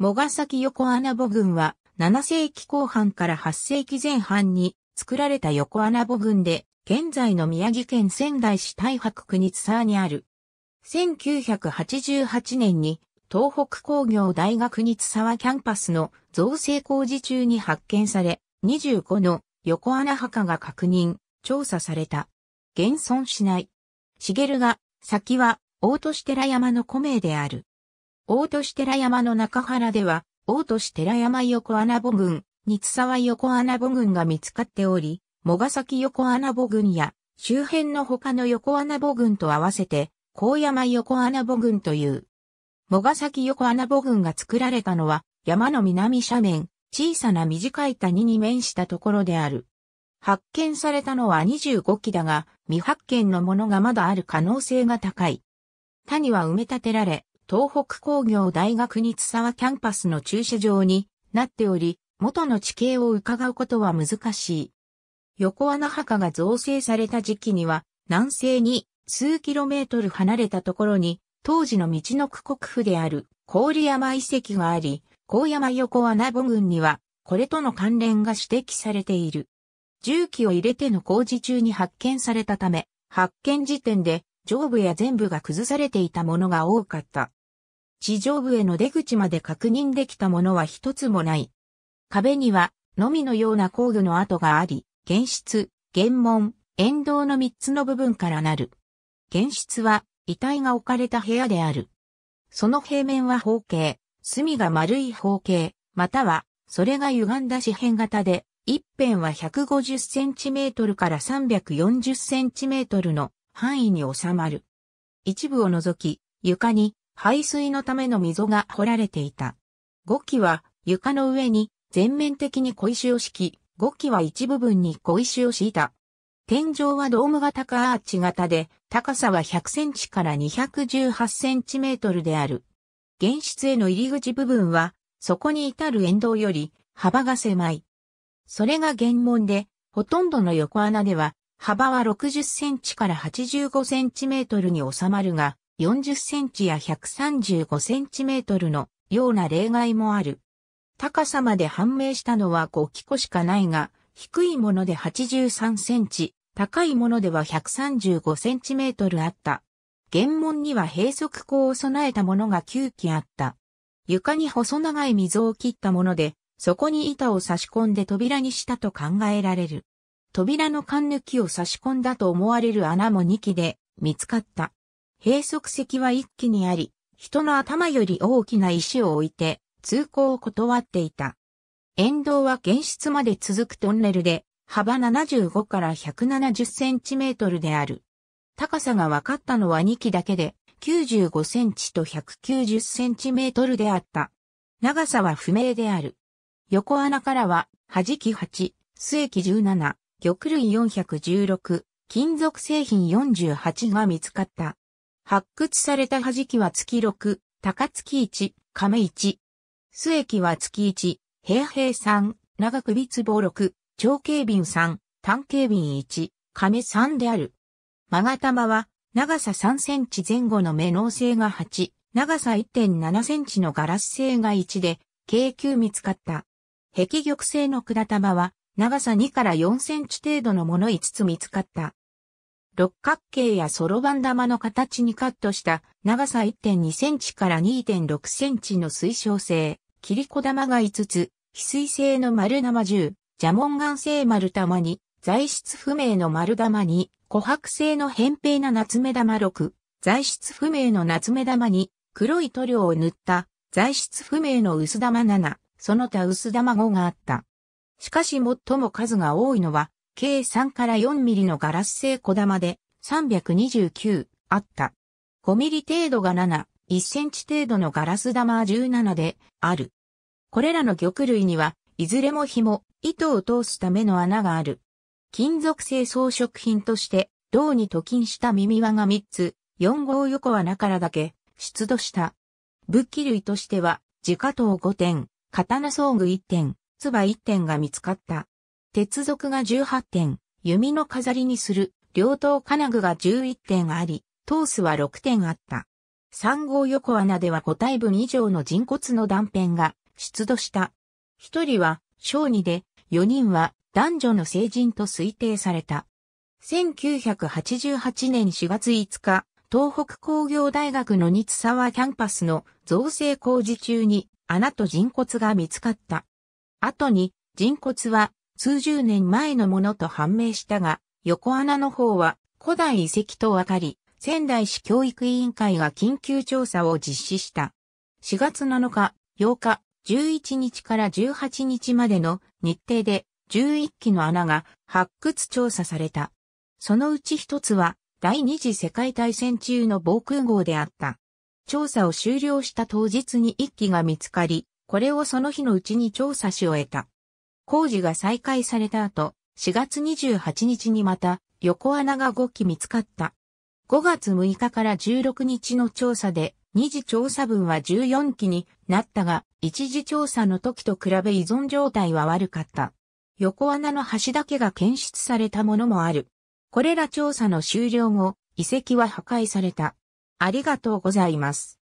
モガサキ横穴母群は7世紀後半から8世紀前半に作られた横穴母群で、現在の宮城県仙台市大白区に津にある。1988年に東北工業大学に津沢キャンパスの造成工事中に発見され、25の横穴墓が確認、調査された。現存しない。茂が、先は、大都市寺山の古名である。大市寺山の中原では、大市寺山横穴母群、三沢横穴母群が見つかっており、もがさき横穴母群や、周辺の他の横穴母群と合わせて、高山横穴母群という。もがさき横穴母群が作られたのは、山の南斜面、小さな短い谷に面したところである。発見されたのは25基だが、未発見のものがまだある可能性が高い。谷は埋め立てられ、東北工業大学に津沢キャンパスの駐車場になっており、元の地形を伺うことは難しい。横穴墓が造成された時期には、南西に数キロメートル離れたところに、当時の道の区国府である郡山遺跡があり、高山横穴墓群には、これとの関連が指摘されている。重機を入れての工事中に発見されたため、発見時点で上部や全部が崩されていたものが多かった。地上部への出口まで確認できたものは一つもない。壁には、のみのような工具の跡があり、原室、原門、沿道の三つの部分からなる。原室は、遺体が置かれた部屋である。その平面は方形、隅が丸い方形、または、それが歪んだ四辺型で、一辺は 150cm から 340cm の範囲に収まる。一部を除き、床に排水のための溝が掘られていた。5基は床の上に全面的に小石を敷き、5基は一部分に小石を敷いた。天井はドーム型かアーチ型で、高さは100センチから218センチメートルである。原室への入り口部分は、そこに至る沿道より幅が狭い。それが原門で、ほとんどの横穴では、幅は60センチから85センチメートルに収まるが、40センチや135センチメートルのような例外もある。高さまで判明したのは5機個しかないが、低いもので83センチ、高いものでは135センチメートルあった。原門には閉塞口を備えたものが9基あった。床に細長い溝を切ったもので、そこに板を差し込んで扉にしたと考えられる。扉の貫抜きを差し込んだと思われる穴も2基で見つかった。閉塞石は一気にあり、人の頭より大きな石を置いて、通行を断っていた。沿道は現室まで続くトンネルで、幅75から170センチメートルである。高さが分かったのは2基だけで、95センチと190センチメートルであった。長さは不明である。横穴からは、弾き8、末木17、玉類416、金属製品48が見つかった。発掘された弾きは月6、高月1、亀1。末木は月1、平平3、長首壺6、長警瓶3、短警瓶1、亀3である。曲がタは、長さ3センチ前後の目能性が8、長さ1.7センチのガラス性が1で、計9見つかった。壁玉製の管玉は、長さ2から4センチ程度のもの5つ見つかった。六角形やソロバン玉の形にカットした長さ1.2センチから2.6センチの水晶製、切り子玉が5つ、翡翠製の丸玉10、蛇紋岩製丸玉2、材質不明の丸玉2、琥珀製の扁平な夏目玉6、材質不明の夏目玉2、黒い塗料を塗った材質不明の薄玉7、その他薄玉5があった。しかし最も数が多いのは計3から4ミリのガラス製小玉で329あった。5ミリ程度が7、1センチ程度のガラス玉17である。これらの玉類には、いずれも紐、糸を通すための穴がある。金属製装飾品として、銅に镀金した耳輪が3つ、4号横穴からだけ出土した。物器類としては、自家刀5点、刀装具1点、唾1点が見つかった。鉄属が18点、弓の飾りにする、両刀金具が11点あり、トースは6点あった。3号横穴では5体分以上の人骨の断片が出土した。1人は小児で、4人は男女の成人と推定された。1988年4月5日、東北工業大学の日沢キャンパスの造成工事中に穴と人骨が見つかった。後に人骨は数十年前のものと判明したが、横穴の方は古代遺跡と分かり、仙台市教育委員会が緊急調査を実施した。4月7日、8日、11日から18日までの日程で11基の穴が発掘調査された。そのうち一つは第二次世界大戦中の防空壕であった。調査を終了した当日に1機が見つかり、これをその日のうちに調査し終えた。工事が再開された後、4月28日にまた横穴が5基見つかった。5月6日から16日の調査で、二次調査分は14期になったが、一次調査の時と比べ依存状態は悪かった。横穴の端だけが検出されたものもある。これら調査の終了後、遺跡は破壊された。ありがとうございます。